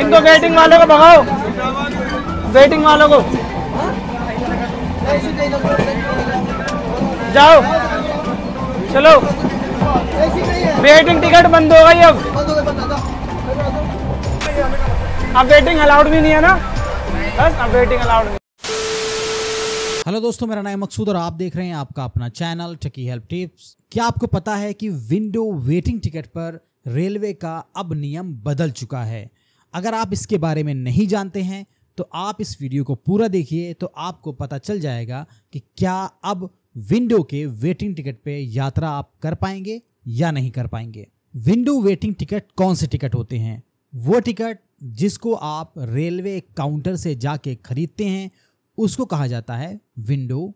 इनको वेटिंग वालों को भगाओ वेटिंग वालों को जाओ चलो वेटिंग टिकट बंद हो गई अब अब वेटिंग अलाउड भी नहीं है ना बस अब वेटिंग अलाउड नहीं हेलो दोस्तों मेरा नाम मकसूद और आप देख रहे हैं आपका अपना चैनल टकी हेल्प टिप्स क्या आपको पता है कि विंडो वेटिंग टिकट पर रेलवे का अब नियम बदल चुका है अगर आप इसके बारे में नहीं जानते हैं तो आप इस वीडियो को पूरा देखिए तो आपको पता चल जाएगा कि क्या अब विंडो के वेटिंग टिकट पे यात्रा आप कर पाएंगे या नहीं कर पाएंगे विंडो वेटिंग टिकट कौन से टिकट होते हैं वो टिकट जिसको आप रेलवे काउंटर से जाके खरीदते हैं उसको कहा जाता है विंडो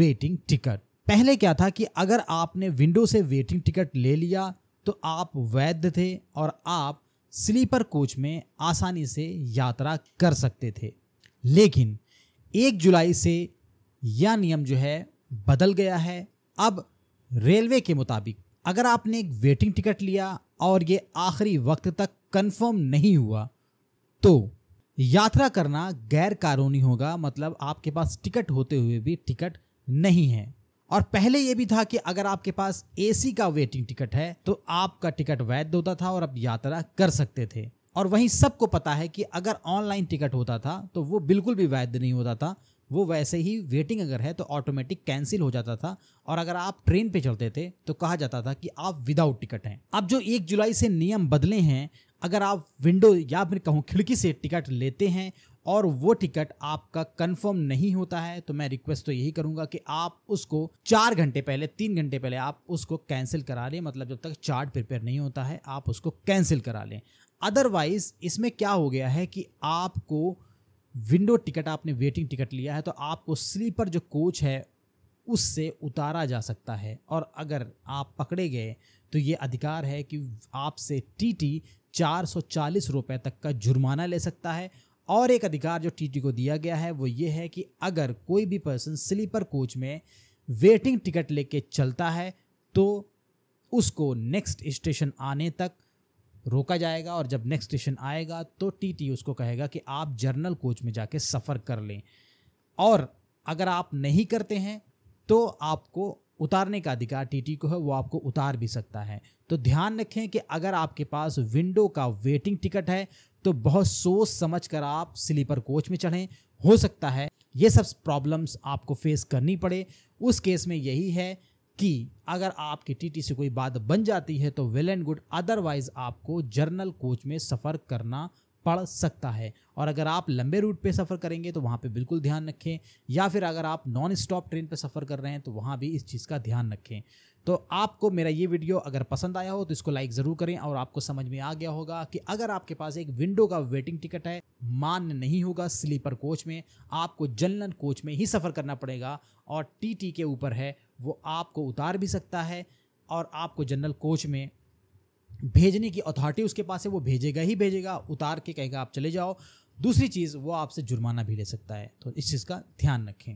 वेटिंग टिकट पहले क्या था कि अगर आपने विंडो से वेटिंग टिकट ले लिया तो आप वैध थे और आप स्लीपर कोच में आसानी से यात्रा कर सकते थे लेकिन एक जुलाई से यह नियम जो है बदल गया है अब रेलवे के मुताबिक अगर आपने एक वेटिंग टिकट लिया और ये आखिरी वक्त तक कंफर्म नहीं हुआ तो यात्रा करना गैर कानूनी होगा मतलब आपके पास टिकट होते हुए भी टिकट नहीं है और पहले यह भी था कि अगर आपके पास एसी का वेटिंग टिकट है तो आपका टिकट वैध होता था और आप यात्रा कर सकते थे और वहीं सबको पता है कि अगर ऑनलाइन टिकट होता था तो वो बिल्कुल भी वैध नहीं होता था वो वैसे ही वेटिंग अगर है तो ऑटोमेटिक कैंसिल हो जाता था और अगर आप ट्रेन पे चलते थे तो कहा जाता था कि आप विदाउट टिकट हैं अब जो एक जुलाई से नियम बदले हैं अगर आप विंडो या फिर कहूँ खिड़की से टिकट लेते हैं और वो टिकट आपका कंफर्म नहीं होता है तो मैं रिक्वेस्ट तो यही करूंगा कि आप उसको चार घंटे पहले तीन घंटे पहले आप उसको कैंसिल करा लें मतलब जब तक चार्ट प्रिपेयर नहीं होता है आप उसको कैंसिल करा लें अदरवाइज इसमें क्या हो गया है कि आपको विंडो टिकट आपने वेटिंग टिकट लिया है तो आपको स्लीपर जो कोच है उससे उतारा जा सकता है और अगर आप पकड़े गए तो ये अधिकार है कि आपसे टीटी चालीस रुपये तक का जुर्माना ले सकता है और एक अधिकार जो टीटी को दिया गया है वो ये है कि अगर कोई भी पर्सन स्लीपर कोच में वेटिंग टिकट लेके चलता है तो उसको नेक्स्ट स्टेशन आने तक रोका जाएगा और जब नेक्स्ट स्टेशन आएगा तो टीटी उसको कहेगा कि आप जर्नल कोच में जाके सफ़र कर लें और अगर आप नहीं करते हैं तो आपको उतारने का अधिकार टीटी को है वो आपको उतार भी सकता है तो ध्यान रखें कि अगर आपके पास विंडो का वेटिंग टिकट है तो बहुत सोच समझ कर आप स्लीपर कोच में चढ़ें हो सकता है ये सब प्रॉब्लम्स आपको फेस करनी पड़े उस केस में यही है कि अगर आपकी टी से कोई बात बन जाती है तो वेल एंड गुड अदरवाइज आपको जर्नल कोच में सफ़र करना पड़ सकता है और अगर आप लंबे रूट पे सफ़र करेंगे तो वहाँ पे बिल्कुल ध्यान रखें या फिर अगर आप नॉन स्टॉप ट्रेन पे सफ़र कर रहे हैं तो वहाँ भी इस चीज़ का ध्यान रखें तो आपको मेरा ये वीडियो अगर पसंद आया हो तो इसको लाइक ज़रूर करें और आपको समझ में आ गया होगा कि अगर आपके पास एक विंडो का वेटिंग टिकट है मान नहीं होगा स्लीपर कोच में आपको जनरल कोच में ही सफ़र करना पड़ेगा और टी के ऊपर है वो आपको उतार भी सकता है और आपको जनरल कोच में भेजने की अथॉरिटी उसके पास है वो भेजेगा ही भेजेगा उतार के कहेगा आप चले जाओ दूसरी चीज़ वो आपसे जुर्माना भी ले सकता है तो इस चीज़ का ध्यान रखें